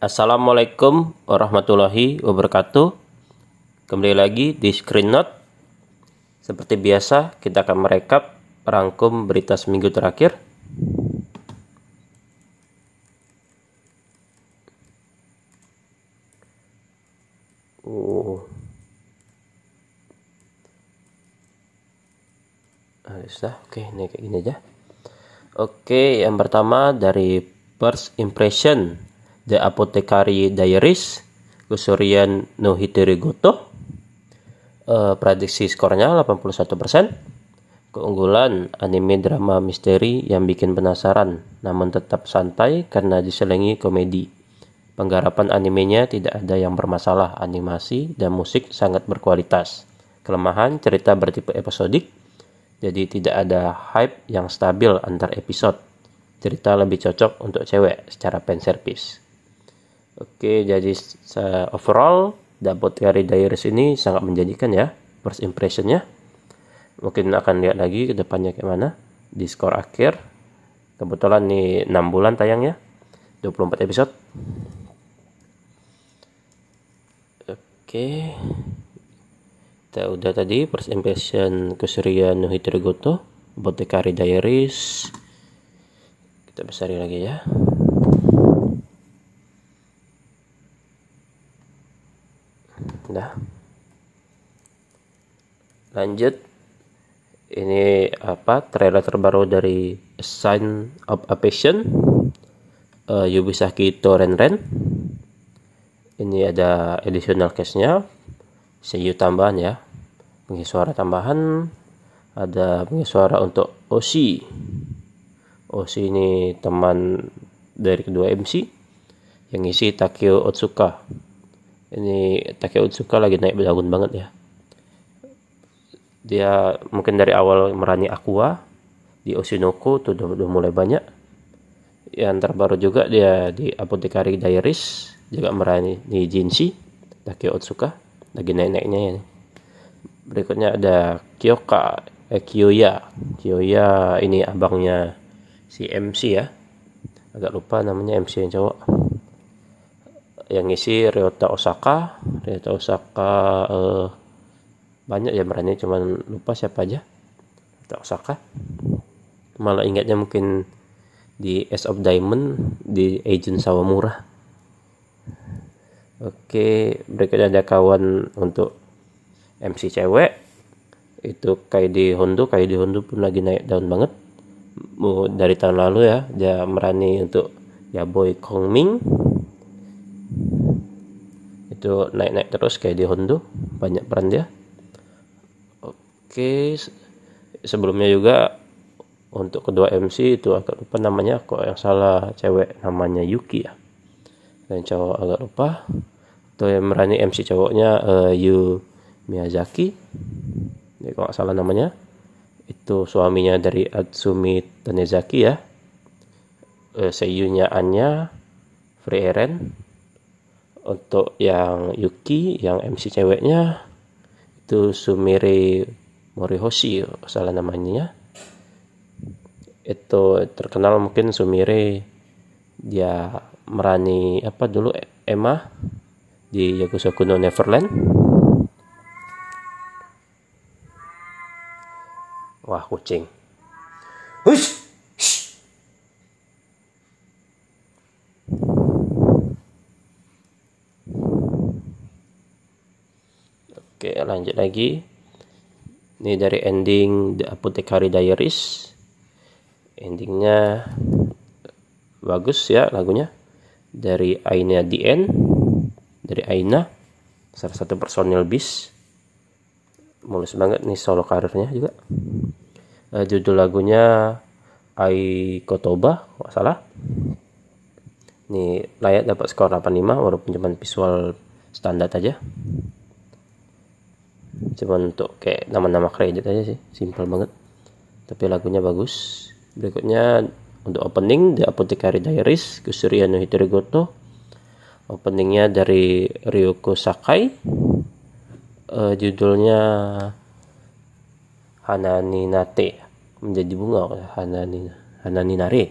Assalamualaikum warahmatullahi wabarakatuh. Kembali lagi di Screen Note. Seperti biasa, kita akan merekap rangkum berita seminggu terakhir. Oh. Nah, sudah. Oke, ini kayak gini aja. Oke, yang pertama dari first impression The Apothecary Diaries Gusurian Nohiteri Goto uh, eh, prediksi skornya 81% keunggulan anime drama misteri yang bikin penasaran namun tetap santai karena diselingi komedi penggarapan animenya tidak ada yang bermasalah animasi dan musik sangat berkualitas kelemahan cerita bertipe episodik jadi tidak ada hype yang stabil antar episode cerita lebih cocok untuk cewek secara fanservice Oke, jadi overall dapat dari Diaries ini sangat menjanjikan ya first impressionnya. Mungkin akan lihat lagi ke depannya kayak mana di skor akhir. Kebetulan nih 6 bulan tayangnya. 24 episode. Oke. Kita udah tadi first impression Kusuria Nuhitri Goto, Botekari Diaries. Kita besari lagi ya. lanjut ini apa trailer terbaru dari Sign of a Passion uh, Yubisaki Toren Ren ini ada additional case-nya seiyu tambahan ya pengisi suara tambahan ada pengisi suara untuk Oshi Oshi ini teman dari kedua MC yang isi Takeo Otsuka ini Takeo Otsuka lagi naik daun banget ya dia mungkin dari awal merani Aqua di Oshinoko tuh udah, udah mulai banyak yang terbaru juga dia di Apothecary Diaries juga merani di Jinshi Takeo Otsuka lagi naik-naiknya ya berikutnya ada Kyoka eh, Kyoya Kyoya ini abangnya si MC ya agak lupa namanya MC yang cowok yang ngisi Ryota Osaka Ryota Osaka eh, banyak ya berani cuman lupa siapa aja atau Osaka malah ingatnya mungkin di Ace of Diamond di Agent Sawamura oke berikutnya ada kawan untuk MC cewek itu kayak di Hondo kayak di Hondo pun lagi naik daun banget dari tahun lalu ya dia merani untuk ya boy kong ming itu naik-naik terus kayak di Hondo banyak peran dia Oke, sebelumnya juga untuk kedua MC itu agak lupa namanya kok yang salah cewek namanya Yuki ya. Dan cowok agak lupa. Atau yang merani MC cowoknya uh, Yu Miyazaki. Ini kok salah namanya. Itu suaminya dari Atsumi Tanezaki ya. Uh, eh, seiyunya Anya Free Eren. Untuk yang Yuki, yang MC ceweknya itu Sumire Morihoshi salah namanya ya. itu terkenal mungkin Sumire dia merani apa dulu Emma di Yakusoku no Neverland wah kucing Hush! Oke, lanjut lagi ini dari ending The Apothecary Diaries endingnya bagus ya lagunya dari Aina DN, dari Aina salah satu personil bis mulus banget nih solo karirnya juga uh, judul lagunya Ai Kotoba nggak salah nih layak dapat skor 85 walaupun cuma visual standar aja cuma untuk kayak nama-nama kredit aja sih simple banget tapi lagunya bagus berikutnya untuk opening The Apothecary Diaries Kusuriano Goto openingnya dari Ryoko Sakai uh, judulnya Hanani Nate menjadi bunga Hanani Hanani Nare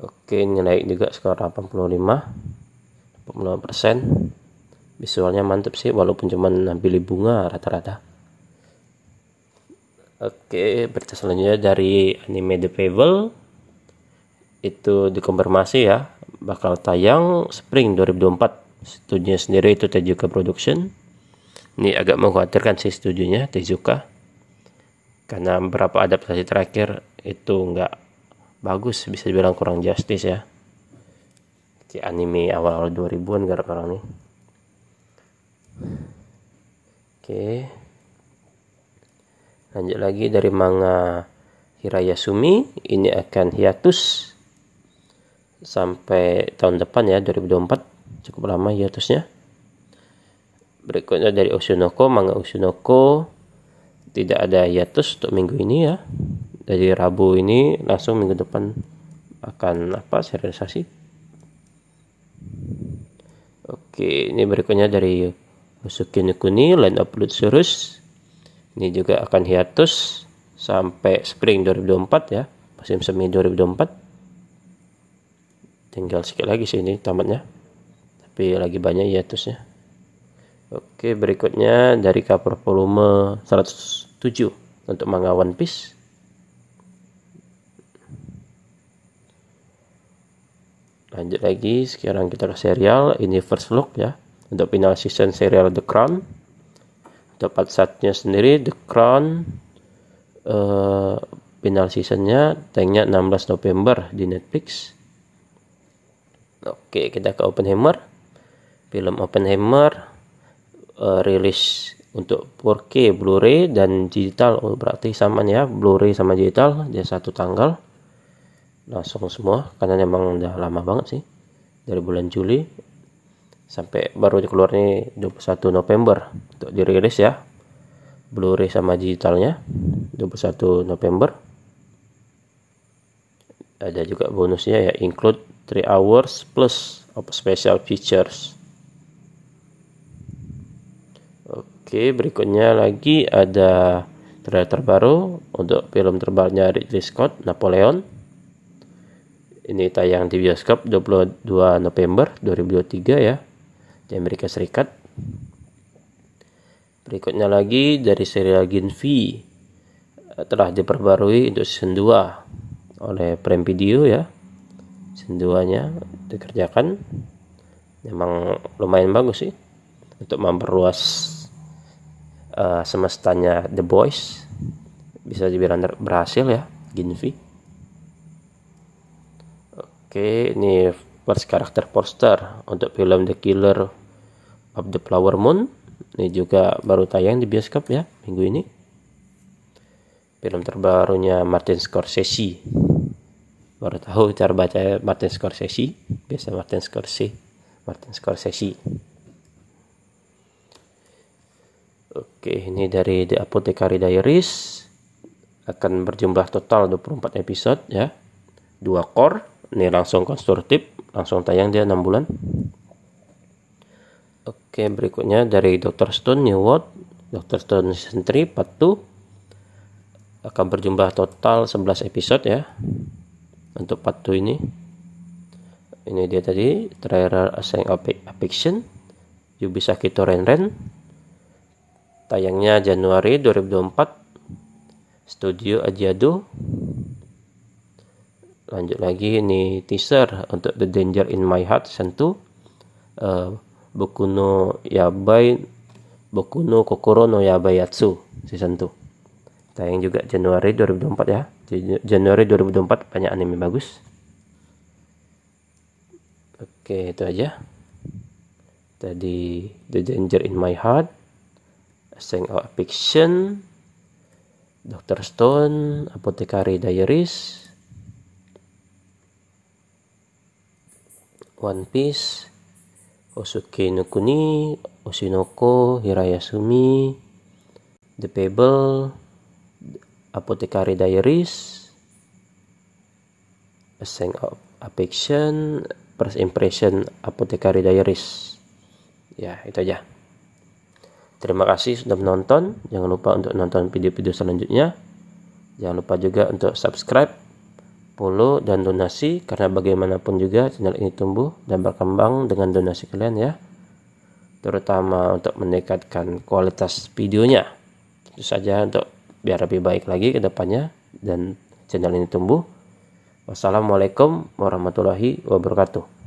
Oke naik juga skor 85 persen, visualnya mantep sih walaupun cuman nampili bunga rata-rata oke berita selanjutnya dari anime The Fable itu dikonfirmasi ya bakal tayang spring 2024 Studinya sendiri itu Tezuka Production ini agak mengkhawatirkan sih studionya Tezuka karena beberapa adaptasi terakhir itu nggak bagus bisa dibilang kurang justice ya di anime awal-awal 2000-an gara orang nih oke lanjut lagi dari manga Sumi, ini akan hiatus sampai tahun depan ya 2024 cukup lama hiatusnya berikutnya dari Usunoko, manga Usunoko tidak ada hiatus untuk minggu ini ya dari Rabu ini langsung minggu depan akan apa serialisasi Oke, ini berikutnya dari Musuki no Kuni Land of Blood Ini juga akan hiatus sampai spring 2024 ya, musim semi 2024. Tinggal sedikit lagi sih ini tamatnya. Tapi lagi banyak hiatusnya. Oke, berikutnya dari cover volume 107 untuk manga One Piece. lanjut lagi sekarang kita ke serial ini first look ya untuk final season serial The Crown untuk part satunya sendiri The Crown uh, final seasonnya tanknya 16 November di Netflix oke kita ke Oppenheimer film Oppenheimer uh, rilis untuk 4K Blu-ray dan digital oh, berarti sama ya Blu-ray sama digital dia satu tanggal langsung semua karena memang udah lama banget sih dari bulan Juli sampai baru keluar nih 21 November untuk dirilis ya Blu-ray sama digitalnya 21 November ada juga bonusnya ya include 3 hours plus of special features Oke, berikutnya lagi ada trailer terbaru untuk film terbarunya Ridley Scott, Napoleon ini tayang di bioskop 22 November 2023 ya di Amerika Serikat berikutnya lagi dari serial Gen V eh, telah diperbarui untuk season 2 oleh Prime Video ya season 2 nya dikerjakan memang lumayan bagus sih untuk memperluas uh, semestanya The Boys bisa dibilang berhasil ya Gen V Oke, ini first character poster untuk film The Killer of the Flower Moon. Ini juga baru tayang di bioskop ya minggu ini. Film terbarunya Martin Scorsese. Baru tahu cara baca Martin Scorsese. Biasa Martin Scorsese. Martin Scorsese. Oke, ini dari The Apothecary Diaries akan berjumlah total 24 episode ya. 2 core ini langsung konstruktif langsung tayang dia 6 bulan oke berikutnya dari Dr. Stone New World Dr. Stone Sentry Part 2 akan berjumlah total 11 episode ya untuk Part 2 ini ini dia tadi trailer Assign Affection Yubisaki Torenren tayangnya Januari 2024 Studio Ajiado lanjut lagi ini teaser untuk The Danger in My Heart sentuh uh, eh, buku no Yabai buku no Kokoro no yatsu si sentuh. tayang juga Januari 2024 ya Januari 2024 banyak anime bagus oke itu aja tadi The Danger in My Heart Sang Out Fiction Dr. Stone Apothecary Diaries One Piece, Osuke no Kuni, Oshinoko, Hirayasumi, The Pebble, Apothecary Diaries, A Sang of Affection, First Impression Apothecary Diaries. Ya, itu aja. Terima kasih sudah menonton. Jangan lupa untuk nonton video-video selanjutnya. Jangan lupa juga untuk subscribe follow dan donasi karena bagaimanapun juga channel ini tumbuh dan berkembang dengan donasi kalian ya terutama untuk meningkatkan kualitas videonya itu saja untuk biar lebih baik lagi ke depannya dan channel ini tumbuh wassalamualaikum warahmatullahi wabarakatuh